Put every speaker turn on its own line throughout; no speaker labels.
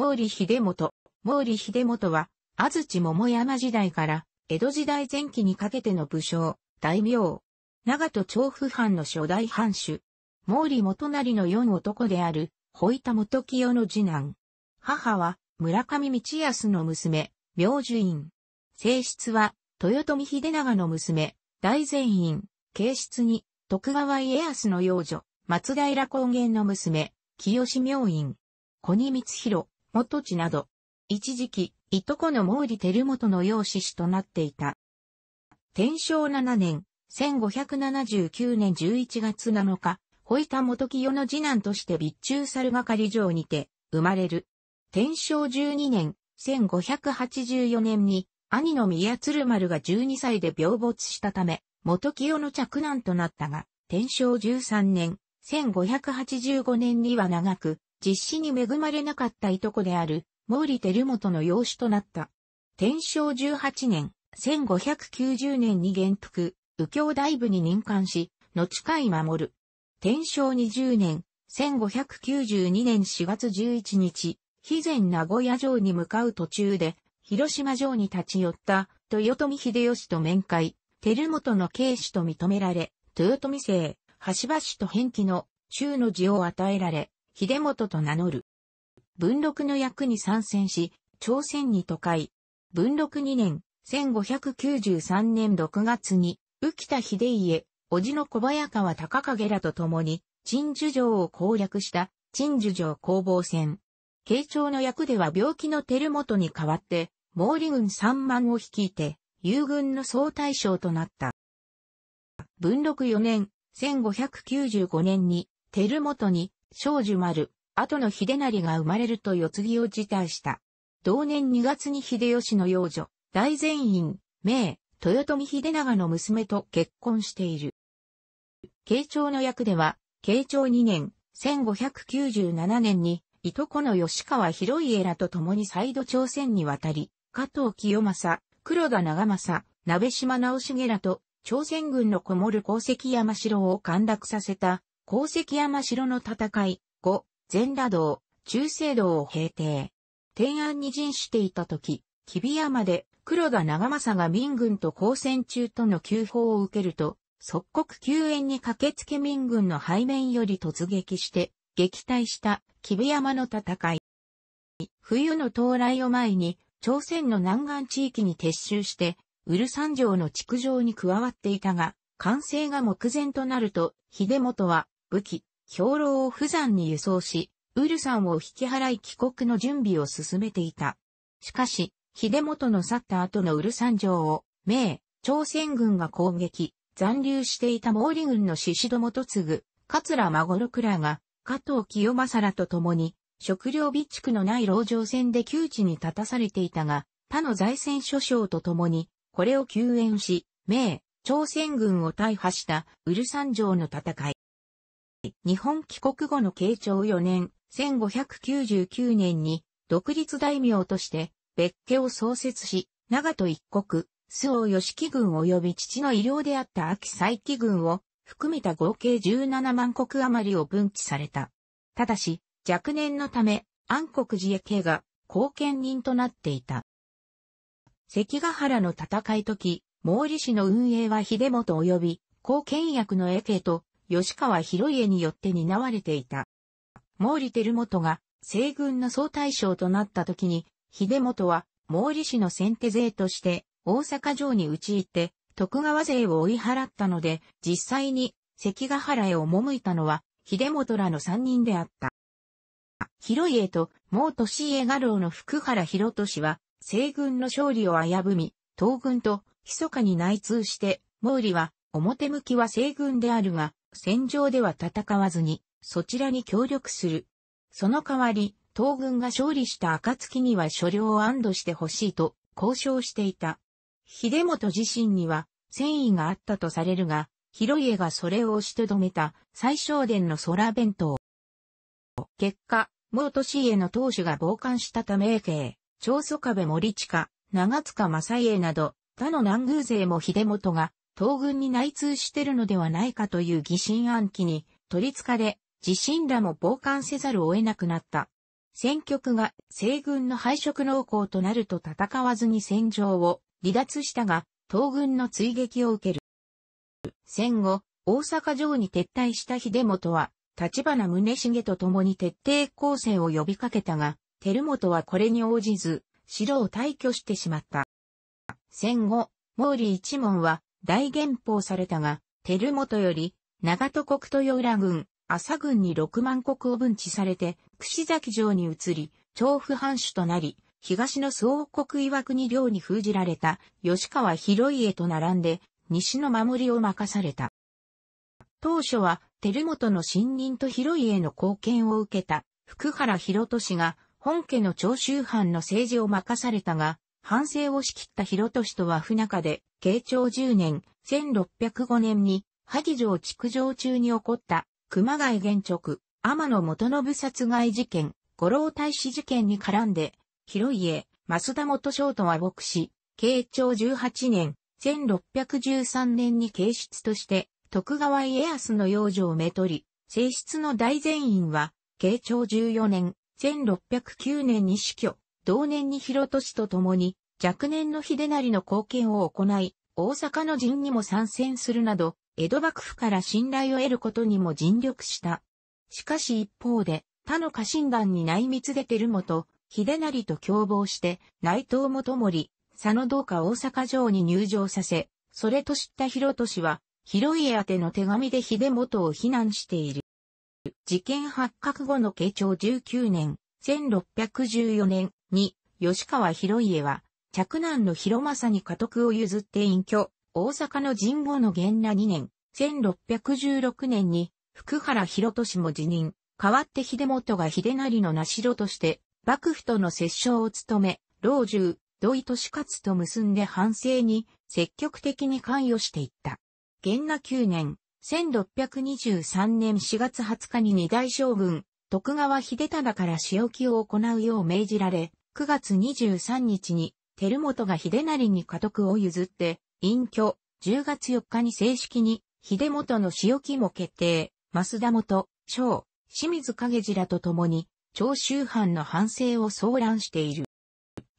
毛利秀元。毛利秀元は、安土桃山時代から、江戸時代前期にかけての武将、大名。長門長府藩の初代藩主。毛利元成の四男である、保板元清の次男。母は、村上道康の娘、明寿院。正室は、豊臣秀長の娘、大善院。形室に、徳川家康の養女、松平高原の娘、清明院。小二光弘、元地など、一時期、いとこの毛利輝元の養子子となっていた。天正7年、1579年11月7日、ホイ元清の次男として備中猿係城にて、生まれる。天正12年、1584年に、兄の宮鶴丸が12歳で病没したため、元清の着男となったが、天正13年、1585年には長く、実施に恵まれなかったいとこである、毛利輝元の養子となった。天正18年、1590年に元服、右京大部に任官し、後回守る。天正20年、1592年4月11日、肥前名古屋城に向かう途中で、広島城に立ち寄った、豊臣秀吉と面会、輝元の警視と認められ、豊臣姓、橋橋と返記の、中の字を与えられ、秀元と名乗る。文禄の役に参戦し、朝鮮に都会。文禄2年、1593年6月に、浮田秀家、叔父の小早川隆景らと共に、陳樹城を攻略した、陳樹城攻防戦。慶長の役では病気の照元に代わって、毛利軍3万を率いて、友軍の総大将となった。文禄4年、1595年に、照元に、少女丸、後の秀成が生まれると世継ぎを辞退した。同年2月に秀吉の養女、大善院、名、豊臣秀長の娘と結婚している。慶長の役では、慶長2年、1597年に、いとこの吉川広家らと共に再度朝鮮に渡り、加藤清正、黒田長政、鍋島直重らと、朝鮮軍のこもる功績山城を陥落させた、鉱石山城の戦い、五、全羅道、中世道を平定。天安に陣していた時、木ビ山で黒田長政が民軍と交戦中との急報を受けると、即刻救援に駆けつけ民軍の背面より突撃して、撃退した木ビ山の戦い。冬の到来を前に、朝鮮の南岸地域に撤収して、ウル三条の築城に加わっていたが、完成が目前となると、秀元は武器、兵糧を不山に輸送し、ウルサンを引き払い帰国の準備を進めていた。しかし、秀元の去った後のウルサン城を、明、朝鮮軍が攻撃、残留していた毛利軍の獅子どもと継ぐ、桂孫六らが、加藤清正らと共に、食料備蓄のない牢城戦で窮地に立たされていたが、他の財政諸将と共に、これを救援し、明、朝鮮軍を大破したウルサン城の戦い。日本帰国後の慶長4年、1599年に独立大名として別家を創設し、長門一国、周王義貴軍及び父の医療であった秋佐貴軍を含めた合計17万国余りを分置された。ただし、若年のため、安国寺家家が後見人となっていた。関ヶ原の戦い時、毛利氏の運営は秀元及び、後見役の家家と吉川広家によって担われていた。毛利輝元が西軍の総大将となった時に、秀元は毛利氏の先手勢として大阪城に打ち入って徳川勢を追い払ったので、実際に関ヶ原へ赴いたのは秀元らの三人であった。広家と毛利家画廊の福原広氏は西軍の勝利を危ぶみ、東軍と密かに内通して、毛利は表向きは西軍であるが、戦場では戦わずに、そちらに協力する。その代わり、東軍が勝利した暁には所領を安堵してほしいと交渉していた。秀元自身には戦意があったとされるが、広家がそれを押しとどめた最小殿の空弁当。結果、毛都氏への当主が傍観したため慶、長祖壁森近、長塚正家など、他の南宮勢も秀元が東軍に内通してるのではないかという疑心暗鬼に取りつかれ、自身らも傍観せざるを得なくなった。戦局が西軍の敗色濃厚となると戦わずに戦場を離脱したが、東軍の追撃を受ける。戦後、大阪城に撤退した秀元は、立花宗茂と共に徹底抗戦を呼びかけたが、照元はこれに応じず、城を退去してしまった。戦後、毛利一門は大元宝されたが、テルモトより、長戸国豊浦軍、朝軍に6万国を分置されて、串崎城に移り、調布藩主となり、東の総国岩国領に封じられた吉川広家と並んで、西の守りを任された。当初は、照本の信任と広家の貢献を受けた、福原博氏が、本家の長州藩の政治を任されたが、反省を仕切った広市とは不仲で、慶長10年、1605年に、萩城築城中に起こった、熊谷現直、天野元信殺害事件、五郎大使事件に絡んで、広家、増田元将と和睦し、慶長18年、1613年に慶室として、徳川家康の養女をめとり、正室の大善院は、慶長14年、1609年に死去。同年に広利と共に、若年の秀成の貢献を行い、大阪の陣にも参戦するなど、江戸幕府から信頼を得ることにも尽力した。しかし一方で、他の家臣団に内密出るも元、秀成と共謀して、内藤元森、佐野道家大阪城に入城させ、それと知った広利は、広家宛ての手紙で秀元を非難している。事件発覚後の慶長19年、1614年、二、吉川博家は、嫡男の広政に家督を譲って隠居、大阪の神後の元那2年、1616年に、福原博俊も辞任、代わって秀元が秀成の名代として、幕府との折衝を務め、老中、土井利勝と結んで反省に積極的に関与していった。元那9年、1623年4月20日に二大将軍、徳川秀忠から仕置きを行うよう命じられ、9月23日に、照本が秀成に家督を譲って、隠居、10月4日に正式に、秀元の仕置きも決定、増田元、章、清水影次らと共に、長州藩の反省を騒乱している。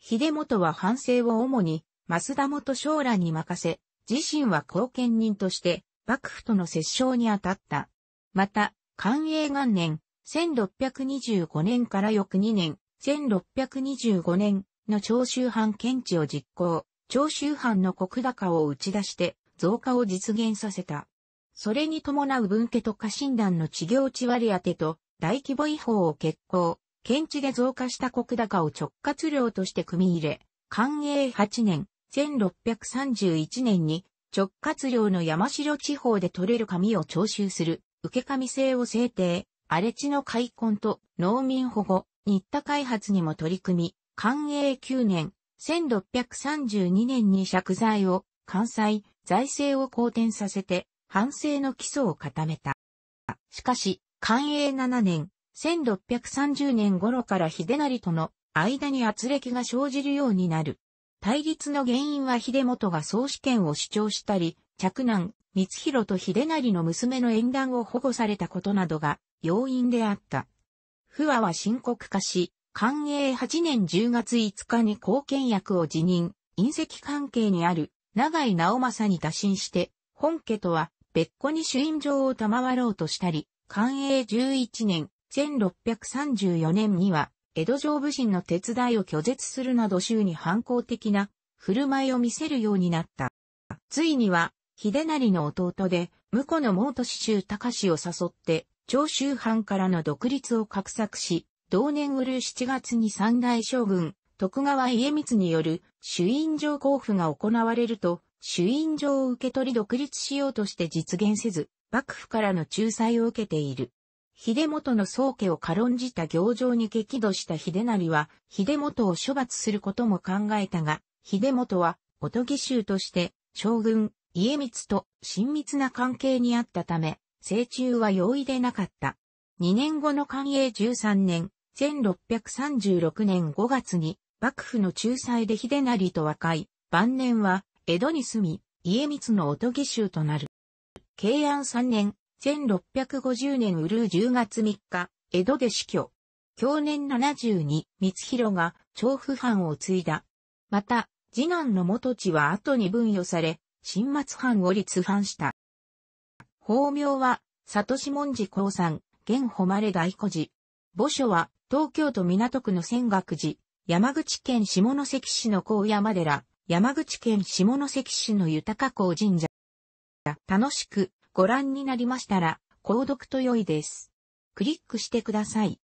秀元は反省を主に、増田元将来に任せ、自身は後見人として、幕府との折衝に当たった。また、寛永元年、1625年から翌2年、1625年の長州藩検知を実行、長州藩の国高を打ち出して増加を実現させた。それに伴う分家と家診断の治療地割り当てと大規模違法を決行、検知で増加した国高を直轄領として組み入れ、寛永8年、1631年に直轄領の山城地方で取れる紙を徴収する、受け紙制を制定、荒れ地の開墾と農民保護、新田開発にも取り組み、寛永9年、1632年に借財を関西、財政を好転させて、反省の基礎を固めた。しかし、寛永7年、1630年頃から秀成との間に圧力が生じるようになる。対立の原因は秀元が総主権を主張したり、嫡男、光弘と秀成の娘の縁談を保護されたことなどが要因であった。不和は深刻化し、寛永8年10月5日に貢献役を辞任、隕石関係にある長井直政に打診して、本家とは別個に主印状を賜ろうとしたり、寛永11年1634年には、江戸城武神の手伝いを拒絶するなど州に反抗的な振る舞いを見せるようになった。ついには、秀成の弟で、婿の毛市州隆を誘って、長州藩からの独立を画策し、同年うる7月に三代将軍、徳川家光による主因状交付が行われると、主因状を受け取り独立しようとして実現せず、幕府からの仲裁を受けている。秀元の宗家を軽んじた行状に激怒した秀成は、秀元を処罰することも考えたが、秀元は、おとぎ衆として、将軍、家光と親密な関係にあったため、成虫は容易でなかった。2年後の寛永13年、1636年5月に、幕府の仲裁で秀成と和解、晩年は、江戸に住み、家光のおとぎ衆となる。慶安3年、1650年うるう10月3日、江戸で死去。去年72、光弘が、調布藩を継いだ。また、次男の元地は後に分与され、新末藩を立藩した。法名は、里志文字高山、現誉大古寺。墓所は、東京都港区の仙岳寺、山口県下関市の高山寺、山口県下関市の豊高神社。楽しくご覧になりましたら、購読と良いです。クリックしてください。